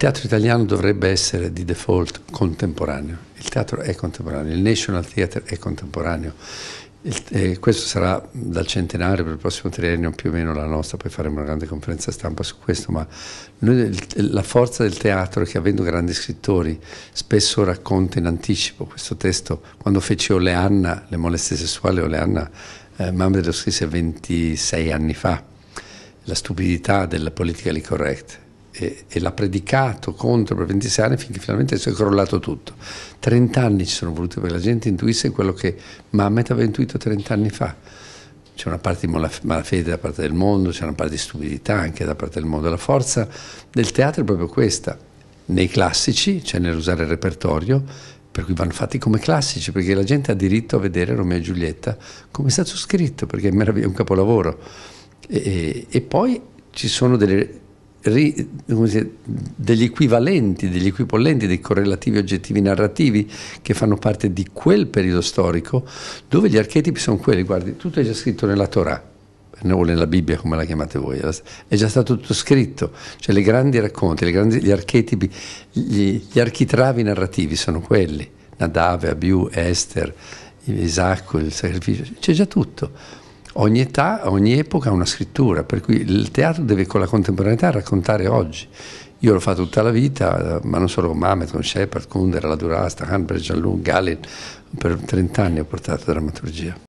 teatro italiano dovrebbe essere di default contemporaneo. Il teatro è contemporaneo, il National Theatre è contemporaneo. Il, questo sarà dal centenario per il prossimo triennio più o meno la nostra, poi faremo una grande conferenza stampa su questo, ma noi, la forza del teatro è che avendo grandi scrittori spesso racconta in anticipo questo testo, quando feci Oleanna, le molestie sessuali, Oleanna eh, Mamre lo scrisse 26 anni fa, la stupidità della politically correct e, e l'ha predicato contro per 26 anni finché finalmente si è crollato tutto. 30 anni ci sono voluti perché la gente intuisse quello che Mamet aveva intuito 30 anni fa. C'è una parte di malafede da parte del mondo, c'è una parte di stupidità anche da parte del mondo. La forza del teatro è proprio questa. Nei classici, cioè nell'usare il repertorio, per cui vanno fatti come classici, perché la gente ha diritto a vedere Romeo e Giulietta come è stato scritto, perché è, è un capolavoro. E, e poi ci sono delle ri, dire, degli equivalenti, degli equipollenti, dei correlativi oggettivi narrativi che fanno parte di quel periodo storico dove gli archetipi sono quelli, guardi, tutto è già scritto nella Torah o nella Bibbia come la chiamate voi, è già stato tutto scritto, cioè le grandi racconti, le grandi, gli archetipi, gli, gli architravi narrativi sono quelli, Nadave, Abiu, Esther, Isacco, il sacrificio, c'è già tutto ogni età, ogni epoca ha una scrittura, per cui il teatro deve con la contemporaneità raccontare oggi. Io l'ho fatto tutta la vita, ma non solo con Mamet, con Shepard, Kundera, La Durasta, Hanberg, Giallun, Gallin, per 30 anni ho portato drammaturgia.